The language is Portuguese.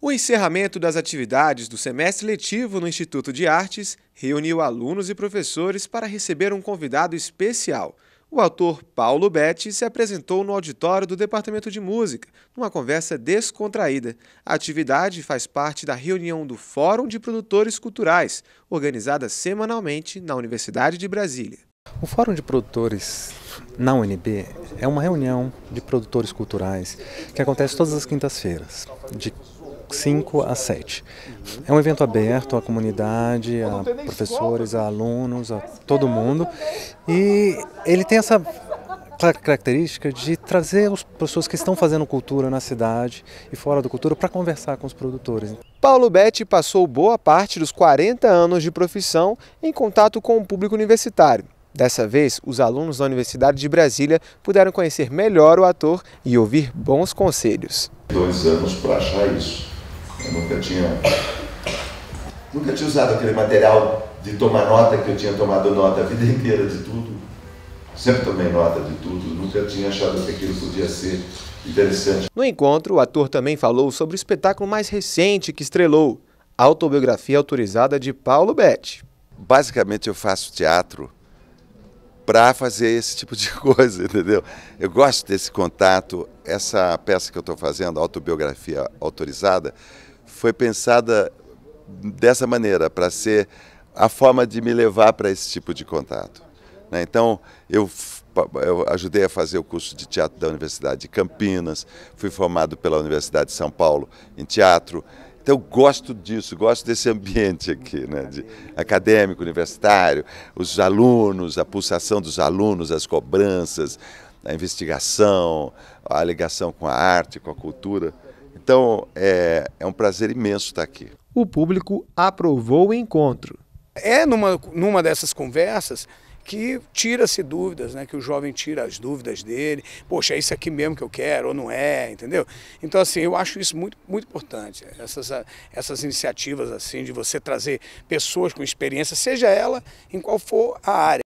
O encerramento das atividades do semestre letivo no Instituto de Artes reuniu alunos e professores para receber um convidado especial. O autor Paulo Betti se apresentou no auditório do Departamento de Música, numa conversa descontraída. A atividade faz parte da reunião do Fórum de Produtores Culturais, organizada semanalmente na Universidade de Brasília. O Fórum de Produtores na UNB é uma reunião de produtores culturais que acontece todas as quintas-feiras, de 5 a 7. É um evento aberto à comunidade, a professores, a alunos, a todo mundo. E ele tem essa característica de trazer as pessoas que estão fazendo cultura na cidade e fora da cultura para conversar com os produtores. Paulo Betti passou boa parte dos 40 anos de profissão em contato com o público universitário. Dessa vez, os alunos da Universidade de Brasília puderam conhecer melhor o ator e ouvir bons conselhos. Dois anos para achar isso. Eu nunca tinha, nunca tinha usado aquele material de tomar nota que eu tinha tomado nota a vida inteira de tudo. Sempre tomei nota de tudo, nunca tinha achado que aquilo podia ser interessante. No encontro, o ator também falou sobre o espetáculo mais recente que estrelou, a autobiografia autorizada de Paulo Betti. Basicamente, eu faço teatro para fazer esse tipo de coisa, entendeu? Eu gosto desse contato. Essa peça que eu estou fazendo, autobiografia autorizada, foi pensada dessa maneira para ser a forma de me levar para esse tipo de contato. Né? Então eu, eu ajudei a fazer o curso de teatro da Universidade de Campinas, fui formado pela Universidade de São Paulo em teatro. Então eu gosto disso, gosto desse ambiente aqui, né? De acadêmico, universitário, os alunos, a pulsação dos alunos, as cobranças, a investigação, a ligação com a arte, com a cultura. Então é, é um prazer imenso estar aqui. O público aprovou o encontro. É numa, numa dessas conversas que tira-se dúvidas, né? Que o jovem tira as dúvidas dele. Poxa, é isso aqui mesmo que eu quero ou não é, entendeu? Então, assim, eu acho isso muito, muito importante. Essas, essas iniciativas, assim, de você trazer pessoas com experiência, seja ela em qual for a área.